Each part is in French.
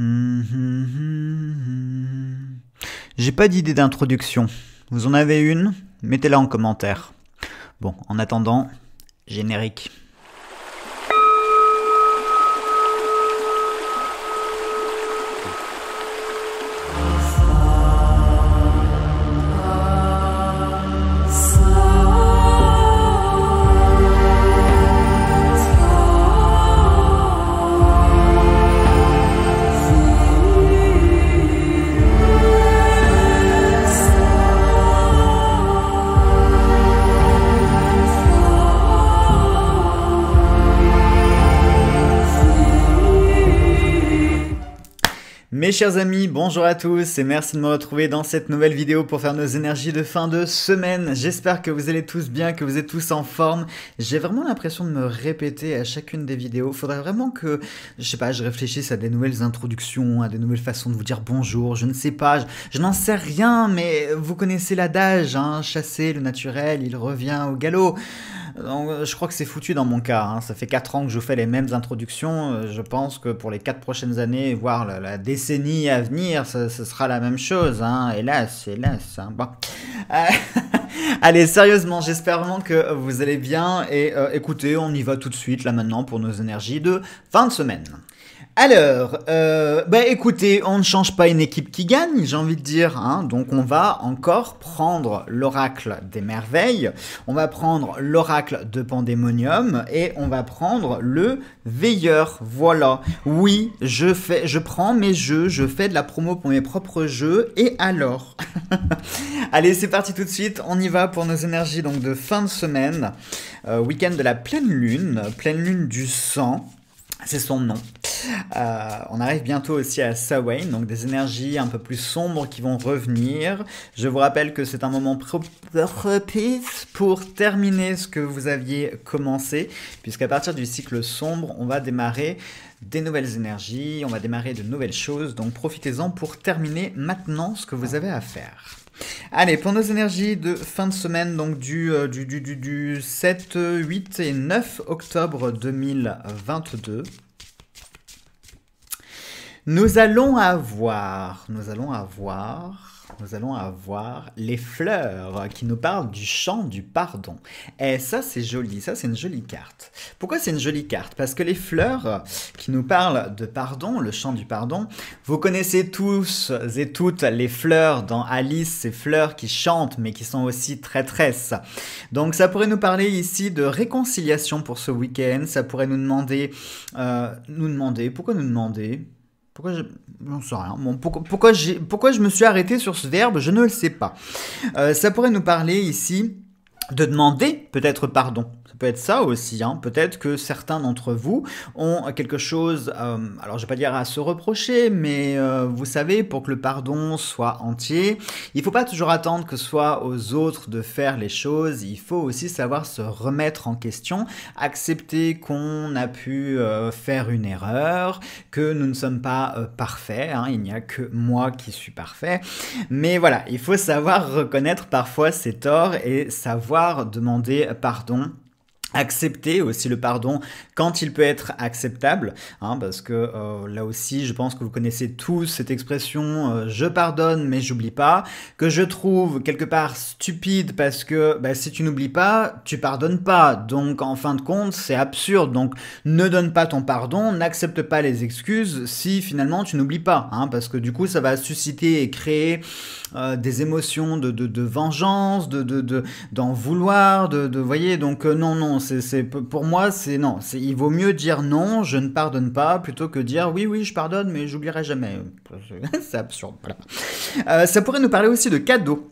Mmh, mmh, mmh, J'ai pas d'idée d'introduction. Vous en avez une Mettez-la en commentaire. Bon, en attendant, générique. Mes chers amis, bonjour à tous et merci de me retrouver dans cette nouvelle vidéo pour faire nos énergies de fin de semaine. J'espère que vous allez tous bien, que vous êtes tous en forme. J'ai vraiment l'impression de me répéter à chacune des vidéos. Faudrait vraiment que, je sais pas, je réfléchisse à des nouvelles introductions, à des nouvelles façons de vous dire bonjour, je ne sais pas, je, n'en sais rien, mais vous connaissez l'adage, hein, chasser le naturel, il revient au galop je crois que c'est foutu dans mon cas. Hein. Ça fait 4 ans que je fais les mêmes introductions. Euh, je pense que pour les 4 prochaines années, voire la, décennie à venir, ce sera la même chose. Hein. Hélas, hélas. Hein. Bon. Euh, allez, sérieusement, j'espère vraiment que vous allez bien. Et euh, écoutez, on y va tout de suite là maintenant pour nos énergies de fin de semaine. Alors, euh, bah, écoutez, on ne change pas une équipe qui gagne, j'ai envie de dire. Hein. Donc on va encore prendre l'oracle des merveilles, on va prendre l'oracle de Pandémonium et on va prendre le veilleur. Voilà. Oui, je fais, je prends mes jeux, je fais de la promo pour mes propres jeux. Et alors Allez, c'est parti tout de suite. On y va pour nos énergies donc de fin de semaine, euh, week-end de la pleine lune, pleine lune du sang c'est son nom. Euh, on arrive bientôt aussi à Sawain, donc des énergies un peu plus sombres qui vont revenir. Je vous rappelle que c'est un moment propice pour terminer ce que vous aviez commencé, puisqu'à partir du cycle sombre, on va démarrer des nouvelles énergies, on va démarrer de nouvelles choses, donc profitez-en pour terminer maintenant ce que vous avez à faire. Allez, pour nos énergies de fin de semaine, donc du, euh, du 7, 8 et 9 octobre 2022. Nous allons avoir, nous allons avoir, nous allons avoir les fleurs qui nous parlent du chant du pardon. Et eh, ça, c'est joli, ça, c'est une jolie carte. Pourquoi c'est une jolie carte Parce que les fleurs qui nous parlent de pardon, le chant du pardon, vous connaissez tous et toutes les fleurs dans Alice, ces fleurs qui chantent mais qui sont aussi traîtresses. Donc ça pourrait nous parler ici de réconciliation pour ce week-end, ça pourrait nous demander, euh, nous demander, pourquoi nous demander pourquoi je... sais rien. pourquoi, pourquoi, je me suis arrêté sur ce verbe, je ne le sais pas. Euh, ça pourrait nous parler ici de demander peut-être pardon ça peut être ça aussi, hein. peut-être que certains d'entre vous ont quelque chose, euh, alors je vais pas dire à se reprocher, mais euh, vous savez, pour que le pardon soit entier, il faut pas toujours attendre que ce soit aux autres de faire les choses, il faut aussi savoir se remettre en question, accepter qu'on a pu euh, faire une erreur, que nous ne sommes pas parfaits, hein. il n'y a que moi qui suis parfait, mais voilà, il faut savoir reconnaître parfois ses torts et savoir demander pardon accepter aussi le pardon quand il peut être acceptable, hein, parce que euh, là aussi je pense que vous connaissez tous cette expression euh, je pardonne mais j'oublie pas, que je trouve quelque part stupide parce que bah, si tu n'oublies pas, tu pardonnes pas, donc en fin de compte c'est absurde, donc ne donne pas ton pardon, n'accepte pas les excuses si finalement tu n'oublies pas, hein, parce que du coup ça va susciter et créer euh, des émotions de, de, vengeance, de d'en vouloir, de, voyez. Donc euh, non, non, c'est pour moi c'est non. Il vaut mieux dire non, je ne pardonne pas, plutôt que dire oui, oui, je pardonne, mais j'oublierai jamais. c'est absurde. Euh, ça pourrait nous parler aussi de cadeaux.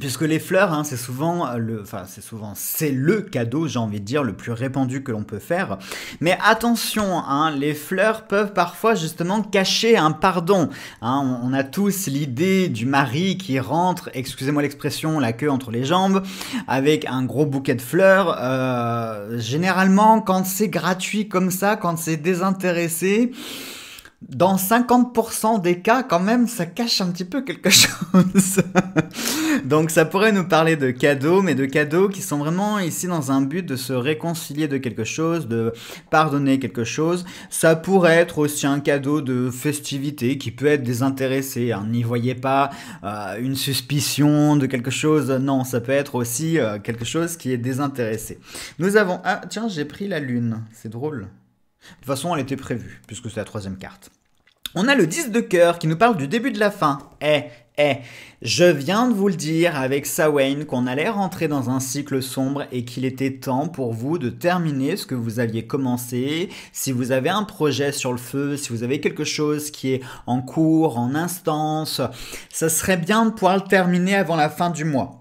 Puisque les fleurs, hein, c'est souvent euh, le, enfin c'est souvent, c'est le cadeau, j'ai envie de dire, le plus répandu que l'on peut faire. Mais attention, hein, les fleurs peuvent parfois justement cacher un pardon. Hein, on, a tous l'idée du mari qui rentre, excusez-moi l'expression, la queue entre les jambes, avec un gros bouquet de fleurs. Euh, généralement, quand c'est gratuit comme ça, quand c'est désintéressé dans 50% des cas, quand même, ça cache un petit peu quelque chose. Donc ça pourrait nous parler de cadeaux, mais de cadeaux qui sont vraiment ici dans un but de se réconcilier de quelque chose, de pardonner quelque chose. Ça pourrait être aussi un cadeau de festivité qui peut être désintéressé. Hein. N'y voyez pas euh, une suspicion de quelque chose. Non, ça peut être aussi euh, quelque chose qui est désintéressé. Nous avons... Ah tiens, j'ai pris la lune. C'est drôle. De toute façon, elle était prévue, puisque c'est la troisième carte. On a le 10 de cœur qui nous parle du début de la fin. Eh, eh, je viens de vous le dire avec Sawain qu'on allait rentrer dans un cycle sombre et qu'il était temps pour vous de terminer ce que vous aviez commencé. Si vous avez un projet sur le feu, si vous avez quelque chose qui est en cours, en instance, ça serait bien de pouvoir le terminer avant la fin du mois.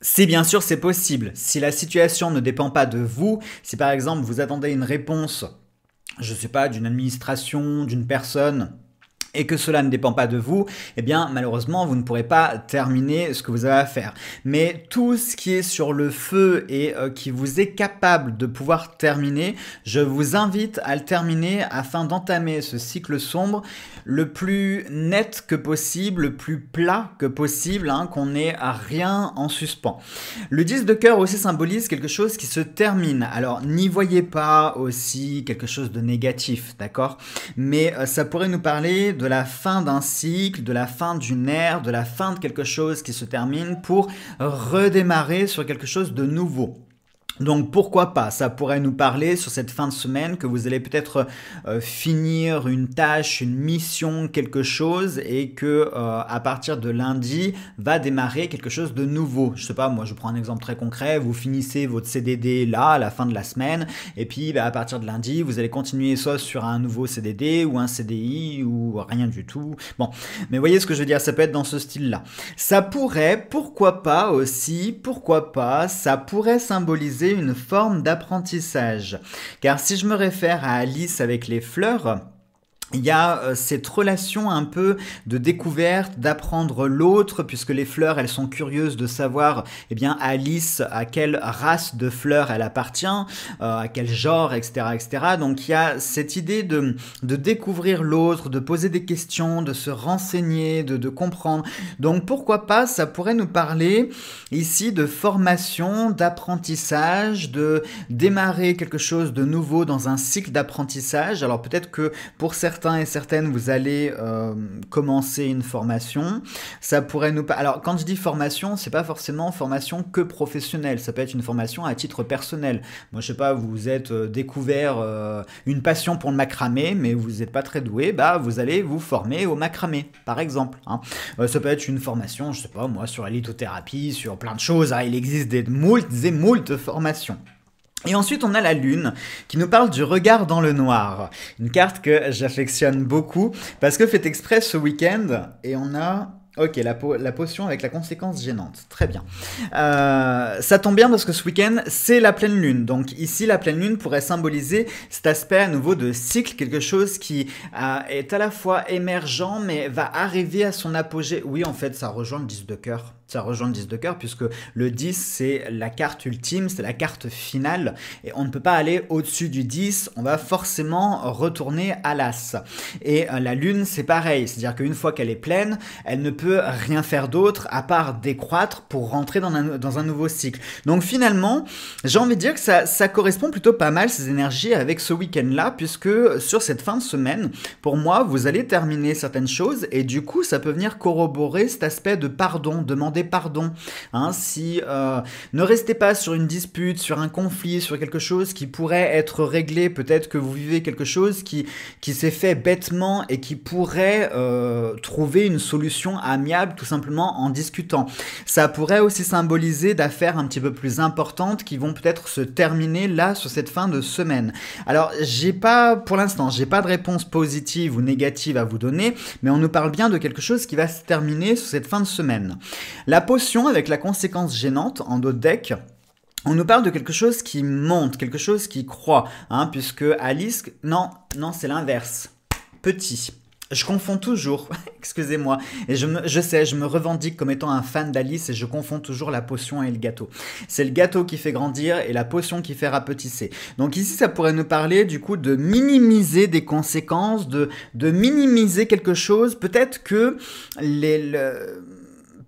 Si bien sûr c'est possible, si la situation ne dépend pas de vous, si par exemple vous attendez une réponse je ne sais pas, d'une administration, d'une personne et que cela ne dépend pas de vous, eh bien malheureusement vous ne pourrez pas terminer ce que vous avez à faire. Mais tout ce qui est sur le feu et euh, qui vous est capable de pouvoir terminer, je vous invite à le terminer afin d'entamer ce cycle sombre le plus net que possible, le plus plat que possible, hein, qu'on n'ait rien en suspens. Le 10 de cœur aussi symbolise quelque chose qui se termine. Alors n'y voyez pas aussi quelque chose de négatif, d'accord Mais euh, ça pourrait nous parler de la fin d'un cycle, de la fin d'une ère, de la fin de quelque chose qui se termine pour redémarrer sur quelque chose de nouveau. Donc pourquoi pas, ça pourrait nous parler sur cette fin de semaine que vous allez peut-être euh, finir une tâche, une mission, quelque chose et que euh, à partir de lundi va démarrer quelque chose de nouveau. Je sais pas, moi je prends un exemple très concret, vous finissez votre CDD là à la fin de la semaine et puis bah, à partir de lundi vous allez continuer soit sur un nouveau CDD ou un CDI ou rien du tout. Bon, mais voyez ce que je veux dire, ça peut être dans ce style-là. Ça pourrait, pourquoi pas aussi, pourquoi pas, ça pourrait symboliser une forme d'apprentissage. Car si je me réfère à Alice avec les fleurs, il y a euh, cette relation un peu de découverte, d'apprendre l'autre, puisque les fleurs, elles sont curieuses de savoir, eh bien, Alice, à quelle race de fleurs elle appartient, euh, à quel genre, etc., etc. Donc il y a cette idée de, de découvrir l'autre, de poser des questions, de se renseigner, de, de comprendre. Donc pourquoi pas, ça pourrait nous parler ici de formation, d'apprentissage, de démarrer quelque chose de nouveau dans un cycle d'apprentissage. Alors peut-être que pour certains certains et certaines, vous allez euh, commencer une formation. Ça pourrait nous. Alors, quand je dis formation, c'est pas forcément formation que professionnelle. Ça peut être une formation à titre personnel. Moi, je sais pas, vous êtes euh, découvert euh, une passion pour le macramé, mais vous n'êtes pas très doué. Bah, vous allez vous former au macramé, par exemple. Hein. ça peut être une formation, je sais pas, moi, sur la lithothérapie, sur plein de choses. Hein. Il existe des moultes et moultes formations. Et ensuite, on a la Lune, qui nous parle du regard dans le noir. Une carte que j'affectionne beaucoup, parce que fait exprès ce week-end, et on a... Ok, la, potion avec la conséquence gênante. Très bien. Euh, ça tombe bien parce que ce week-end, c'est la pleine lune. Donc ici, la pleine lune pourrait symboliser cet aspect à nouveau de cycle, quelque chose qui euh, est à la fois émergent mais va arriver à son apogée. Oui, en fait, ça rejoint le 10 de cœur ça rejoint le 10 de cœur, puisque le 10, c'est la carte ultime, c'est la carte finale, et on ne peut pas aller au-dessus du 10, on va forcément retourner à l'as. Et euh, la lune, c'est pareil, c'est-à-dire qu'une fois qu'elle est pleine, elle ne peut rien faire d'autre à part décroître pour rentrer dans un, dans un nouveau cycle. Donc finalement, j'ai envie de dire que ça, ça correspond plutôt pas mal, ces énergies, avec ce week-end-là, puisque sur cette fin de semaine, pour moi, vous allez terminer certaines choses, et du coup, ça peut venir corroborer cet aspect de pardon, demander pardon. Hein, si euh, ne restez pas sur une dispute, sur un conflit, sur quelque chose qui pourrait être réglé. Peut-être que vous vivez quelque chose qui qui s'est fait bêtement et qui pourrait euh, trouver une solution amiable tout simplement en discutant. Ça pourrait aussi symboliser d'affaires un petit peu plus importantes qui vont peut-être se terminer là sur cette fin de semaine. Alors j'ai pas pour l'instant j'ai pas de réponse positive ou négative à vous donner, mais on nous parle bien de quelque chose qui va se terminer sur cette fin de semaine. La potion avec la conséquence gênante en dos on nous parle de quelque chose qui monte, quelque chose qui croît, hein, puisque Alice... Non, non, c'est l'inverse. Petit. Je confonds toujours, excusez-moi, et je, je, sais, je me revendique comme étant un fan d'Alice et je confonds toujours la potion et le gâteau. C'est le gâteau qui fait grandir et la potion qui fait rapetisser. Donc ici, ça pourrait nous parler du coup de minimiser des conséquences, de, de minimiser quelque chose. Peut-être que les...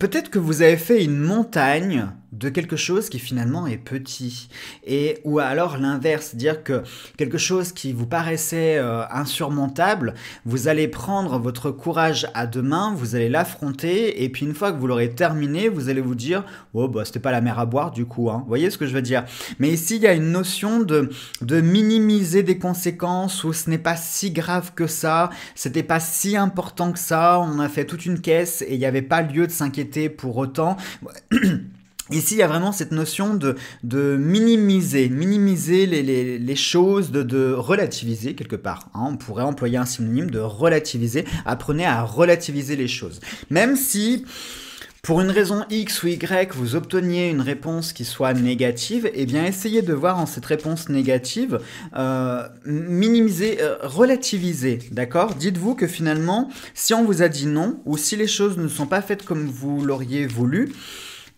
Peut-être que vous avez fait une montagne de quelque chose qui finalement est petit et ou alors l'inverse dire que quelque chose qui vous paraissait euh, insurmontable vous allez prendre votre courage à deux mains vous allez l'affronter et puis une fois que vous l'aurez terminé vous allez vous dire oh bah c'était pas la mer à boire du coup hein. vous voyez ce que je veux dire mais ici il y a une notion de de minimiser des conséquences où ce n'est pas si grave que ça c'était pas si important que ça on a fait toute une caisse et il n'y avait pas lieu de s'inquiéter pour autant Ici, il y a vraiment cette notion de, minimiser, minimiser les, choses, de, relativiser quelque part. Hein. On pourrait employer un synonyme de relativiser. Apprenez à relativiser les choses. Même si, pour une raison X ou Y, vous obteniez une réponse qui soit négative, eh bien, essayez de voir en cette réponse négative, euh, minimiser, euh, relativiser, d'accord Dites-vous que finalement, si on vous a dit non, ou si les choses ne sont pas faites comme vous l'auriez voulu,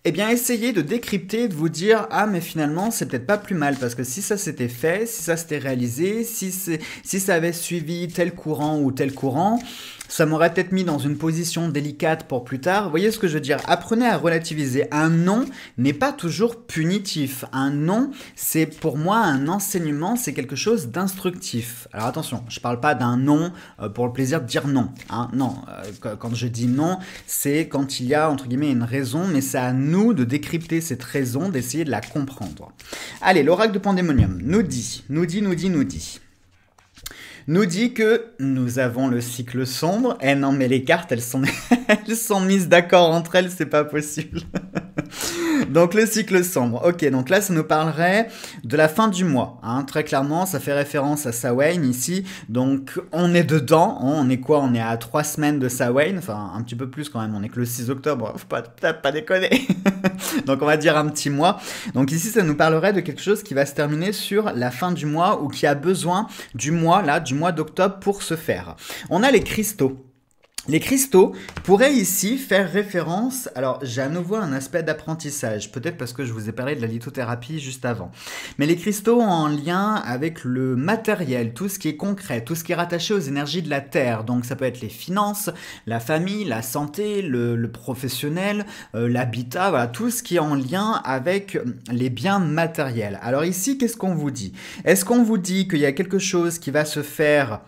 eh bien essayez de décrypter, de vous dire ah mais finalement c'est peut-être pas plus mal parce que si ça s'était fait, si ça s'était réalisé, si, si ça avait suivi tel courant ou tel courant, ça m'aurait peut-être mis dans une position délicate pour plus tard. voyez ce que je veux dire Apprenez à relativiser. Un non n'est pas toujours punitif. Un non, c'est pour moi un enseignement, c'est quelque chose d'instructif. Alors attention, je parle pas d'un non euh, pour le plaisir de dire non. Hein. Non, euh, quand je dis non, c'est quand il y a entre guillemets une raison, mais ça de décrypter cette raison, d'essayer de la comprendre. Allez, l'oracle de Pandémonium nous dit, nous dit, nous dit, nous dit nous dit que nous avons le cycle sombre. Eh non, mais les cartes, elles sont, elles sont mises d'accord entre elles, c'est pas possible. donc le cycle sombre. Ok, donc là, ça nous parlerait de la fin du mois. Hein. Très clairement, ça fait référence à Sawane ici. Donc on est dedans. Hein. On est quoi On est à trois semaines de Sawane. Enfin, un petit peu plus quand même. On est que le 6 octobre. Faut pas, pas déconner. donc on va dire un petit mois. Donc ici, ça nous parlerait de quelque chose qui va se terminer sur la fin du mois ou qui a besoin du mois, là, du mois d'octobre pour se faire. On a les cristaux. Les cristaux pourraient ici faire référence, alors j'ai à nouveau un aspect d'apprentissage, peut-être parce que je vous ai parlé de la lithothérapie juste avant, mais les cristaux en lien avec le matériel, tout ce qui est concret, tout ce qui est rattaché aux énergies de la Terre, donc ça peut être les finances, la famille, la santé, le, professionnel, euh, l'habitat, voilà, tout ce qui est en lien avec euh, les biens matériels. Alors ici, qu'est-ce qu'on vous dit Est-ce qu'on vous dit qu'il y a quelque chose qui va se faire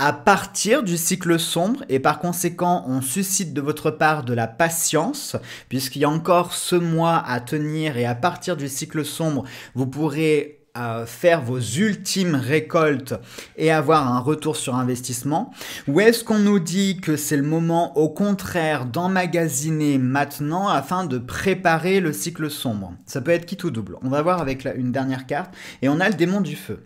à partir du cycle sombre, et par conséquent, on suscite de votre part de la patience, puisqu'il y a encore ce mois à tenir, et à partir du cycle sombre, vous pourrez euh, faire vos ultimes récoltes et avoir un retour sur investissement Ou est-ce qu'on nous dit que c'est le moment au contraire d'emmagasiner maintenant afin de préparer le cycle sombre Ça peut être quitte ou double. On va voir avec une dernière carte et on a le démon du feu.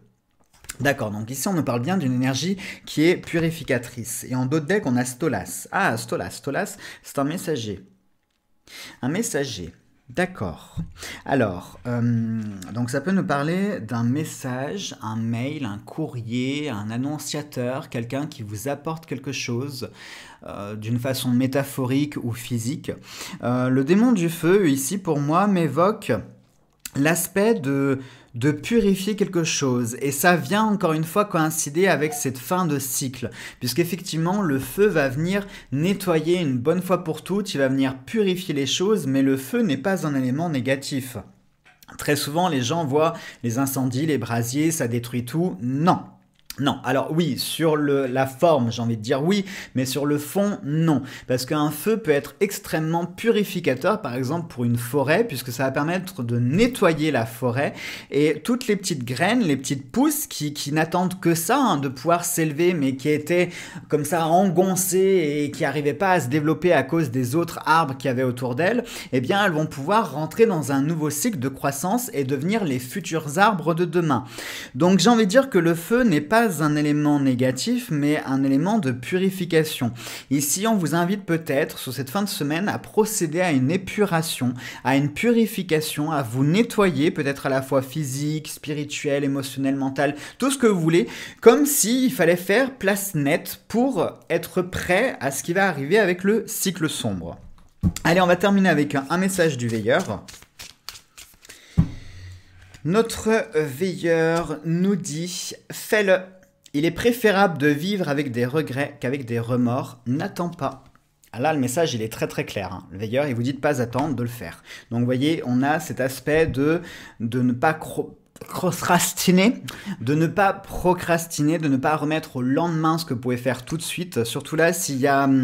D'accord, donc ici on nous parle bien d'une énergie qui est purificatrice. Et en d'autres decks, on a Stolas. Ah, Stolas, Stolas, c'est un messager. Un messager. D'accord. Alors, euh, donc ça peut nous parler d'un message, un mail, un courrier, un annonciateur, quelqu'un qui vous apporte quelque chose euh, d'une façon métaphorique ou physique. Euh, le démon du feu, ici, pour moi, m'évoque l'aspect de, de purifier quelque chose. Et ça vient encore une fois coïncider avec cette fin de cycle, puisqu'effectivement le feu va venir nettoyer une bonne fois pour toutes, il va venir purifier les choses, mais le feu n'est pas un élément négatif. Très souvent les gens voient les incendies, les brasiers, ça détruit tout. Non, non, alors oui, sur la forme, j'ai envie de dire oui, mais sur le fond, non. Parce qu'un feu peut être extrêmement purificateur, par exemple pour une forêt, puisque ça va permettre de nettoyer la forêt et toutes les petites graines, les petites pousses qui, n'attendent que ça, hein, de pouvoir s'élever, mais qui étaient comme ça engoncées et qui n'arrivaient pas à se développer à cause des autres arbres qu'il y avait autour d'elles, eh bien elles vont pouvoir rentrer dans un nouveau cycle de croissance et devenir les futurs arbres de demain. Donc j'ai envie de dire que le feu n'est pas un élément négatif, mais un élément de purification. Ici, on vous invite peut-être, sur cette fin de semaine, à procéder à une épuration, à une purification, à vous nettoyer, peut-être à la fois physique, spirituel, émotionnel, mental, tout ce que vous voulez, comme s'il fallait faire place nette pour être prêt à ce qui va arriver avec le cycle sombre. Allez, on va terminer avec un message du veilleur. Notre veilleur nous dit Fais-le. Il est préférable de vivre avec des regrets qu'avec des remords. N'attends pas. Ah là, le message, il est très très clair. Hein. Le veilleur, il vous dit de pas attendre, de le faire. Donc, vous voyez, on a cet aspect de, de ne pas procrastiner, de ne pas procrastiner, de ne pas remettre au lendemain ce que vous pouvez faire tout de suite. Surtout là, s'il y a...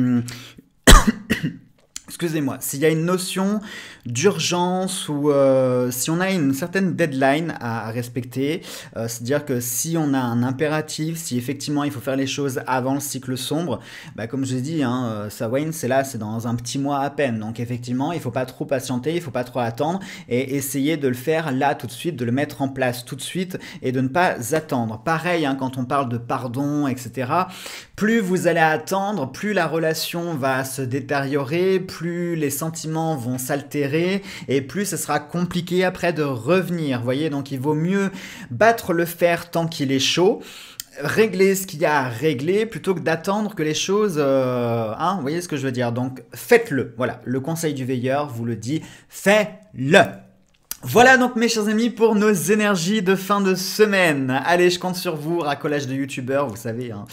Excusez-moi, s'il y a une notion d'urgence ou euh, si on a une certaine deadline à, respecter, euh, c'est-à-dire que si on a un impératif, si effectivement il faut faire les choses avant le cycle sombre, bah, comme je l'ai dit, hein, euh, c'est là, c'est dans un petit mois à peine. Donc effectivement, il faut pas trop patienter, il faut pas trop attendre et essayer de le faire là tout de suite, de le mettre en place tout de suite et de ne pas attendre. Pareil, hein, quand on parle de pardon, etc., plus vous allez attendre, plus la relation va se détériorer, plus les sentiments vont s'altérer et plus ce sera compliqué après de revenir. voyez, donc il vaut mieux battre le fer tant qu'il est chaud régler ce qu'il y a à régler plutôt que d'attendre que les choses... Euh, hein, vous voyez ce que je veux dire Donc faites-le. Voilà, le conseil du veilleur vous le dit, fais-le. Voilà donc mes chers amis pour nos énergies de fin de semaine. Allez, je compte sur vous, racolage de youtubeurs, vous savez. Hein.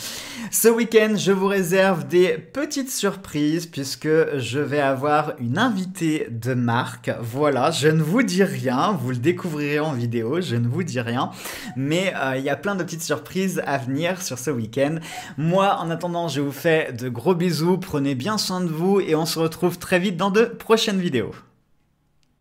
Ce week-end, je vous réserve des petites surprises puisque je vais avoir une invitée de marque. Voilà, je ne vous dis rien, vous le découvrirez en vidéo, je ne vous dis rien. Mais euh, il y a plein de petites surprises à venir sur ce week-end. Moi, en attendant, je vous fais de gros bisous, prenez bien soin de vous et on se retrouve très vite dans de prochaines vidéos.